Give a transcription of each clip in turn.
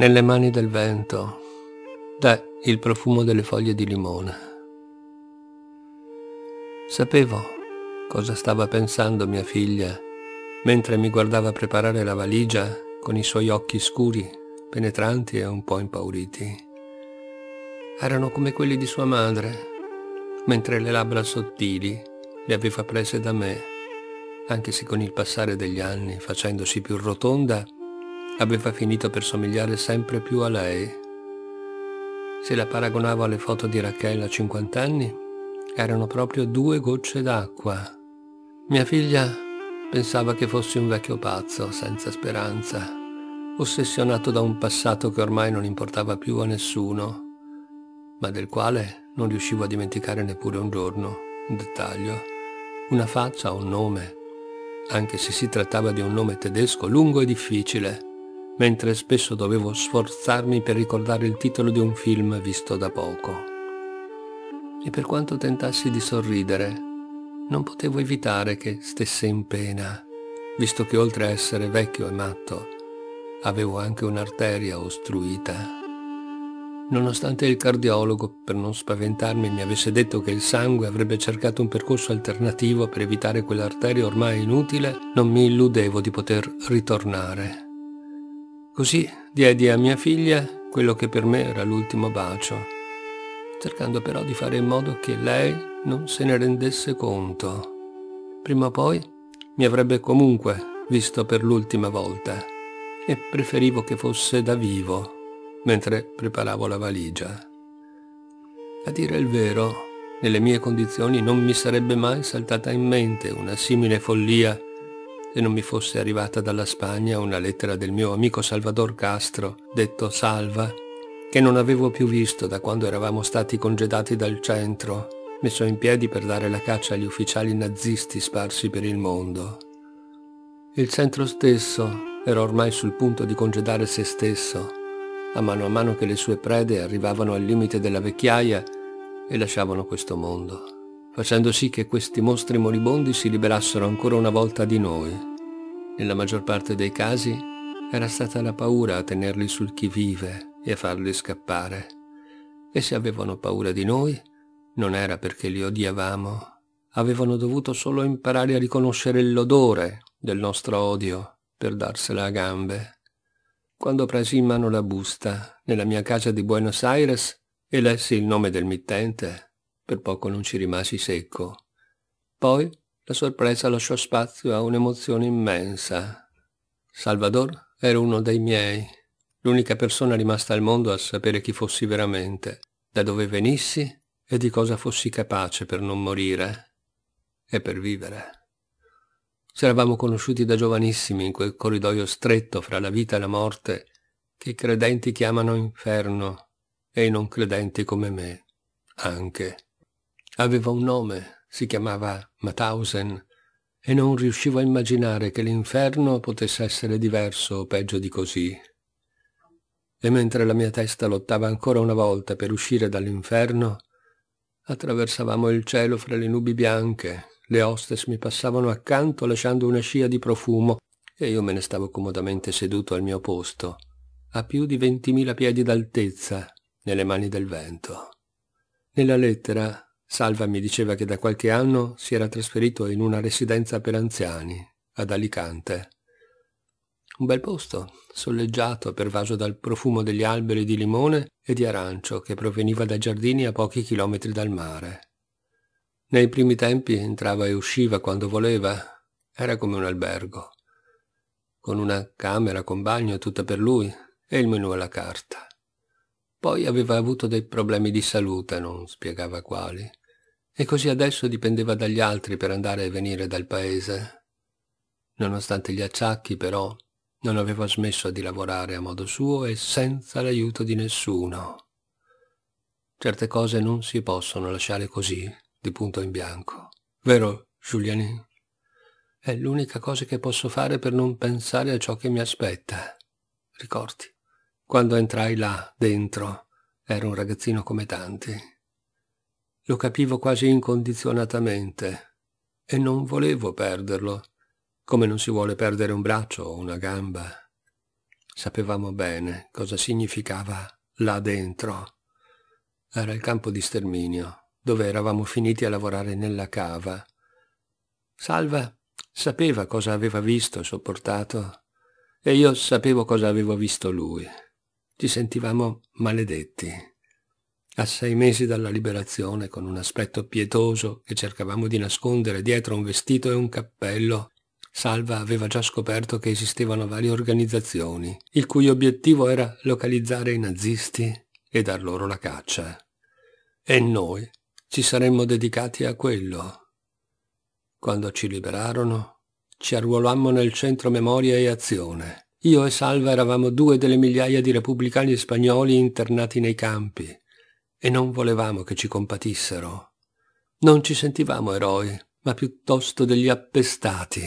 nelle mani del vento da il profumo delle foglie di limone. Sapevo cosa stava pensando mia figlia mentre mi guardava preparare la valigia con i suoi occhi scuri, penetranti e un po' impauriti. Erano come quelli di sua madre, mentre le labbra sottili le aveva prese da me, anche se con il passare degli anni, facendosi più rotonda, aveva finito per somigliare sempre più a lei. Se la paragonavo alle foto di Rachel a 50 anni, erano proprio due gocce d'acqua. Mia figlia pensava che fossi un vecchio pazzo, senza speranza, ossessionato da un passato che ormai non importava più a nessuno, ma del quale non riuscivo a dimenticare neppure un giorno, un dettaglio, una faccia o un nome, anche se si trattava di un nome tedesco lungo e difficile mentre spesso dovevo sforzarmi per ricordare il titolo di un film visto da poco. E per quanto tentassi di sorridere, non potevo evitare che stesse in pena, visto che oltre a essere vecchio e matto, avevo anche un'arteria ostruita. Nonostante il cardiologo, per non spaventarmi, mi avesse detto che il sangue avrebbe cercato un percorso alternativo per evitare quell'arteria ormai inutile, non mi illudevo di poter ritornare. Così diedi a mia figlia quello che per me era l'ultimo bacio, cercando però di fare in modo che lei non se ne rendesse conto. Prima o poi mi avrebbe comunque visto per l'ultima volta e preferivo che fosse da vivo mentre preparavo la valigia. A dire il vero, nelle mie condizioni non mi sarebbe mai saltata in mente una simile follia se non mi fosse arrivata dalla Spagna una lettera del mio amico Salvador Castro, detto Salva, che non avevo più visto da quando eravamo stati congedati dal centro, messo in piedi per dare la caccia agli ufficiali nazisti sparsi per il mondo. Il centro stesso era ormai sul punto di congedare se stesso, a mano a mano che le sue prede arrivavano al limite della vecchiaia e lasciavano questo mondo facendo sì che questi mostri moribondi si liberassero ancora una volta di noi. Nella maggior parte dei casi era stata la paura a tenerli sul chi vive e a farli scappare. E se avevano paura di noi, non era perché li odiavamo, avevano dovuto solo imparare a riconoscere l'odore del nostro odio per darsela a gambe. Quando presi in mano la busta nella mia casa di Buenos Aires e lessi il nome del mittente, per poco non ci rimasi secco. Poi la sorpresa lasciò spazio a un'emozione immensa. Salvador era uno dei miei, l'unica persona rimasta al mondo a sapere chi fossi veramente, da dove venissi e di cosa fossi capace per non morire e per vivere. Ci eravamo conosciuti da giovanissimi in quel corridoio stretto fra la vita e la morte che i credenti chiamano inferno e i non credenti come me anche. Aveva un nome, si chiamava Mauthausen, e non riuscivo a immaginare che l'inferno potesse essere diverso o peggio di così. E mentre la mia testa lottava ancora una volta per uscire dall'inferno, attraversavamo il cielo fra le nubi bianche, le hostess mi passavano accanto lasciando una scia di profumo e io me ne stavo comodamente seduto al mio posto, a più di ventimila piedi d'altezza, nelle mani del vento. Nella lettera Salva mi diceva che da qualche anno si era trasferito in una residenza per anziani, ad Alicante. Un bel posto, solleggiato, pervaso dal profumo degli alberi di limone e di arancio che proveniva da giardini a pochi chilometri dal mare. Nei primi tempi entrava e usciva quando voleva, era come un albergo, con una camera con bagno tutta per lui e il menù alla carta. Poi aveva avuto dei problemi di salute, non spiegava quali, e così adesso dipendeva dagli altri per andare e venire dal paese. Nonostante gli acciacchi, però, non aveva smesso di lavorare a modo suo e senza l'aiuto di nessuno. Certe cose non si possono lasciare così, di punto in bianco. Vero, Giuliani? È l'unica cosa che posso fare per non pensare a ciò che mi aspetta. Ricordi, quando entrai là, dentro, ero un ragazzino come tanti. Lo capivo quasi incondizionatamente e non volevo perderlo, come non si vuole perdere un braccio o una gamba. Sapevamo bene cosa significava là dentro. Era il campo di sterminio, dove eravamo finiti a lavorare nella cava. Salva sapeva cosa aveva visto e sopportato, e io sapevo cosa avevo visto lui. Ci sentivamo maledetti. A sei mesi dalla liberazione, con un aspetto pietoso che cercavamo di nascondere dietro un vestito e un cappello, Salva aveva già scoperto che esistevano varie organizzazioni, il cui obiettivo era localizzare i nazisti e dar loro la caccia. E noi ci saremmo dedicati a quello. Quando ci liberarono, ci arruolammo nel centro memoria e azione. Io e Salva eravamo due delle migliaia di repubblicani spagnoli internati nei campi, e non volevamo che ci compatissero. Non ci sentivamo eroi, ma piuttosto degli appestati.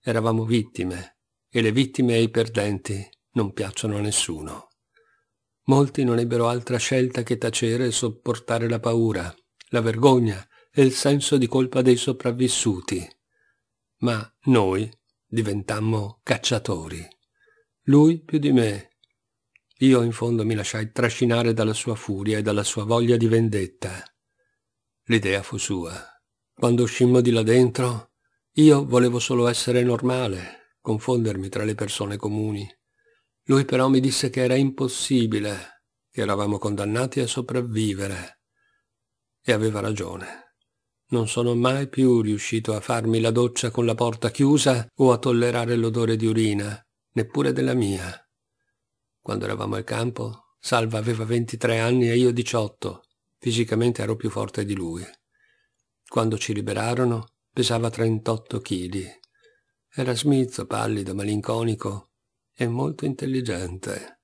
Eravamo vittime, e le vittime e i perdenti non piacciono a nessuno. Molti non ebbero altra scelta che tacere e sopportare la paura, la vergogna e il senso di colpa dei sopravvissuti. Ma noi diventammo cacciatori. Lui più di me, io in fondo mi lasciai trascinare dalla sua furia e dalla sua voglia di vendetta. L'idea fu sua. Quando uscimmo di là dentro, io volevo solo essere normale, confondermi tra le persone comuni. Lui però mi disse che era impossibile, che eravamo condannati a sopravvivere. E aveva ragione. Non sono mai più riuscito a farmi la doccia con la porta chiusa o a tollerare l'odore di urina, neppure della mia quando eravamo al campo, Salva aveva 23 anni e io 18. Fisicamente ero più forte di lui. Quando ci liberarono, pesava 38 kg. Era smizzo, pallido, malinconico e molto intelligente.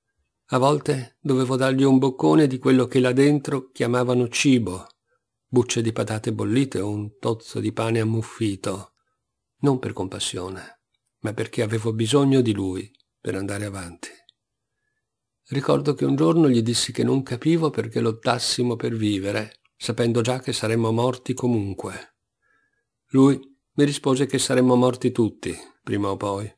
A volte dovevo dargli un boccone di quello che là dentro chiamavano cibo, bucce di patate bollite o un tozzo di pane ammuffito, non per compassione, ma perché avevo bisogno di lui per andare avanti. Ricordo che un giorno gli dissi che non capivo perché lottassimo per vivere, sapendo già che saremmo morti comunque. Lui mi rispose che saremmo morti tutti, prima o poi,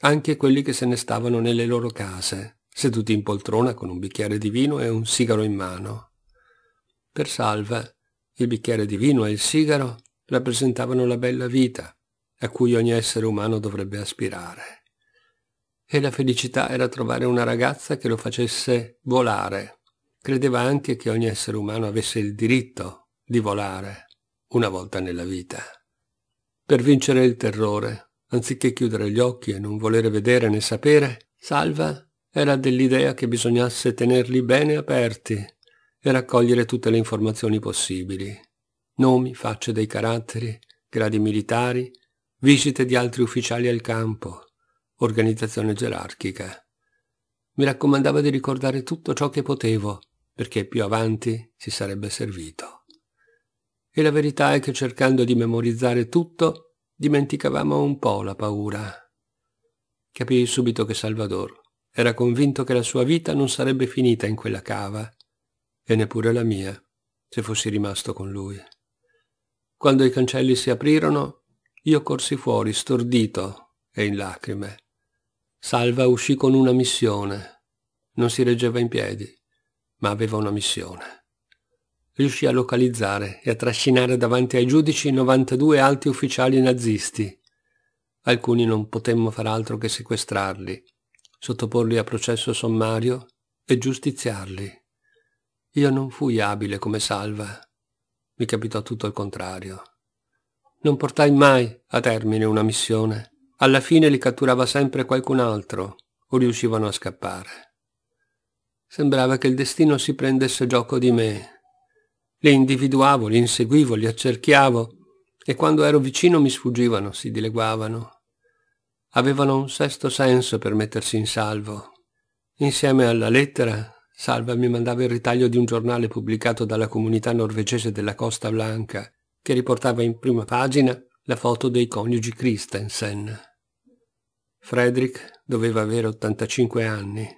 anche quelli che se ne stavano nelle loro case, seduti in poltrona con un bicchiere di vino e un sigaro in mano. Per Salva, il bicchiere di vino e il sigaro rappresentavano la bella vita a cui ogni essere umano dovrebbe aspirare e la felicità era trovare una ragazza che lo facesse volare. Credeva anche che ogni essere umano avesse il diritto di volare una volta nella vita. Per vincere il terrore, anziché chiudere gli occhi e non volere vedere né sapere, Salva era dell'idea che bisognasse tenerli bene aperti e raccogliere tutte le informazioni possibili. Nomi, facce dei caratteri, gradi militari, visite di altri ufficiali al campo, organizzazione gerarchica. Mi raccomandava di ricordare tutto ciò che potevo, perché più avanti ci sarebbe servito. E la verità è che cercando di memorizzare tutto, dimenticavamo un po' la paura. Capii subito che Salvador era convinto che la sua vita non sarebbe finita in quella cava, e neppure la mia, se fossi rimasto con lui. Quando i cancelli si aprirono, io corsi fuori stordito e in lacrime. Salva uscì con una missione. Non si reggeva in piedi, ma aveva una missione. Riuscì a localizzare e a trascinare davanti ai giudici 92 alti ufficiali nazisti. Alcuni non potemmo far altro che sequestrarli, sottoporli a processo sommario e giustiziarli. Io non fui abile come salva. Mi capitò tutto il contrario. Non portai mai a termine una missione. Alla fine li catturava sempre qualcun altro o riuscivano a scappare. Sembrava che il destino si prendesse gioco di me. Li individuavo, li inseguivo, li accerchiavo e quando ero vicino mi sfuggivano, si dileguavano. Avevano un sesto senso per mettersi in salvo. Insieme alla lettera, Salva mi mandava il ritaglio di un giornale pubblicato dalla comunità norvegese della Costa Blanca, che riportava in prima pagina la foto dei coniugi Christensen. Frederick doveva avere 85 anni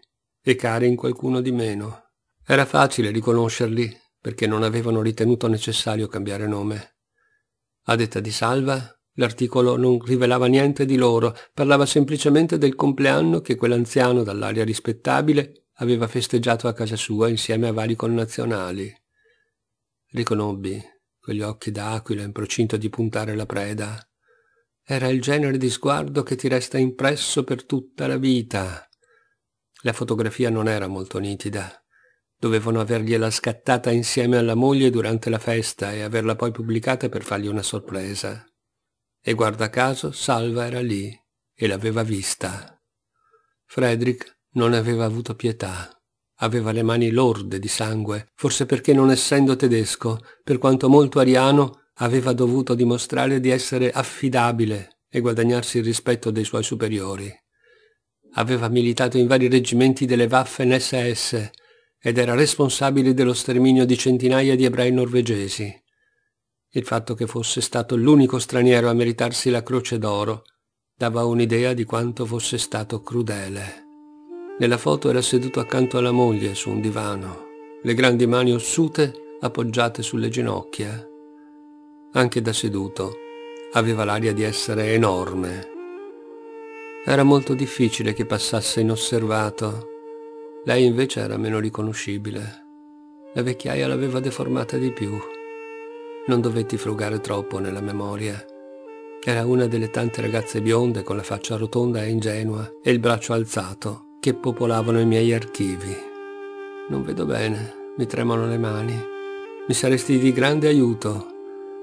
e Karin qualcuno di meno. Era facile riconoscerli perché non avevano ritenuto necessario cambiare nome. A detta di Salva, l'articolo non rivelava niente di loro, parlava semplicemente del compleanno che quell'anziano dall'aria rispettabile aveva festeggiato a casa sua insieme a vari connazionali. Riconobbi quegli occhi d'aquila in procinto di puntare la preda. Era il genere di sguardo che ti resta impresso per tutta la vita. La fotografia non era molto nitida. Dovevano avergliela scattata insieme alla moglie durante la festa e averla poi pubblicata per fargli una sorpresa. E guarda caso, Salva era lì e l'aveva vista. Frederick non aveva avuto pietà. Aveva le mani lorde di sangue, forse perché non essendo tedesco, per quanto molto ariano, aveva dovuto dimostrare di essere affidabile e guadagnarsi il rispetto dei suoi superiori. Aveva militato in vari reggimenti delle Waffen SS ed era responsabile dello sterminio di centinaia di ebrei norvegesi. Il fatto che fosse stato l'unico straniero a meritarsi la Croce d'Oro dava un'idea di quanto fosse stato crudele. Nella foto era seduto accanto alla moglie su un divano, le grandi mani ossute appoggiate sulle ginocchia. Anche da seduto aveva l'aria di essere enorme. Era molto difficile che passasse inosservato. Lei invece era meno riconoscibile. La vecchiaia l'aveva deformata di più. Non dovetti frugare troppo nella memoria. Era una delle tante ragazze bionde con la faccia rotonda e ingenua e il braccio alzato che popolavano i miei archivi. Non vedo bene, mi tremano le mani. Mi saresti di grande aiuto.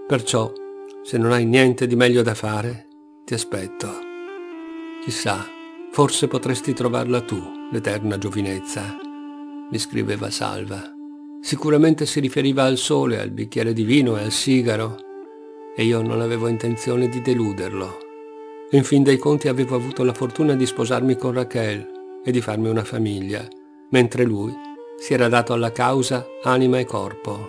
Perciò, se non hai niente di meglio da fare, ti aspetto. Chissà, forse potresti trovarla tu, l'eterna giovinezza. Mi scriveva Salva. Sicuramente si riferiva al sole, al bicchiere di vino e al sigaro, e io non avevo intenzione di deluderlo. In fin dei conti avevo avuto la fortuna di sposarmi con Rachel, e di farmi una famiglia, mentre lui si era dato alla causa anima e corpo.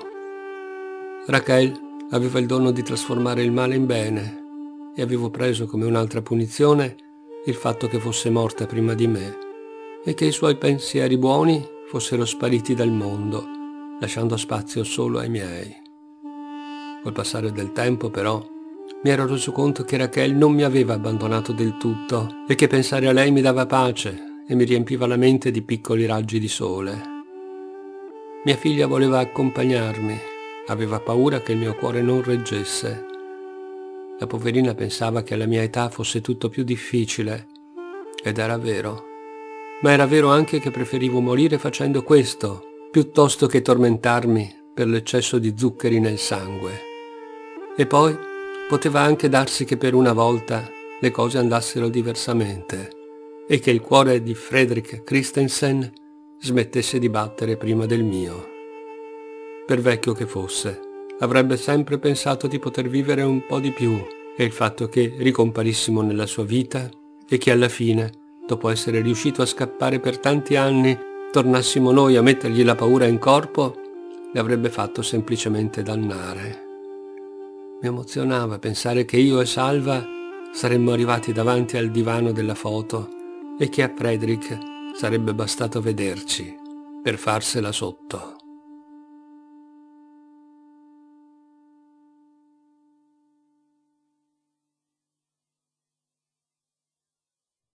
Raquel aveva il dono di trasformare il male in bene e avevo preso come un'altra punizione il fatto che fosse morta prima di me e che i suoi pensieri buoni fossero spariti dal mondo, lasciando spazio solo ai miei. Col passare del tempo, però, mi ero reso conto che Raquel non mi aveva abbandonato del tutto e che pensare a lei mi dava pace, e mi riempiva la mente di piccoli raggi di sole. Mia figlia voleva accompagnarmi, aveva paura che il mio cuore non reggesse. La poverina pensava che alla mia età fosse tutto più difficile, ed era vero. Ma era vero anche che preferivo morire facendo questo, piuttosto che tormentarmi per l'eccesso di zuccheri nel sangue. E poi poteva anche darsi che per una volta le cose andassero diversamente e che il cuore di Fredrik Christensen smettesse di battere prima del mio. Per vecchio che fosse, avrebbe sempre pensato di poter vivere un po' di più e il fatto che ricomparissimo nella sua vita e che alla fine, dopo essere riuscito a scappare per tanti anni, tornassimo noi a mettergli la paura in corpo, le avrebbe fatto semplicemente dannare. Mi emozionava pensare che io e Salva saremmo arrivati davanti al divano della foto e che a Frederick sarebbe bastato vederci per farsela sotto.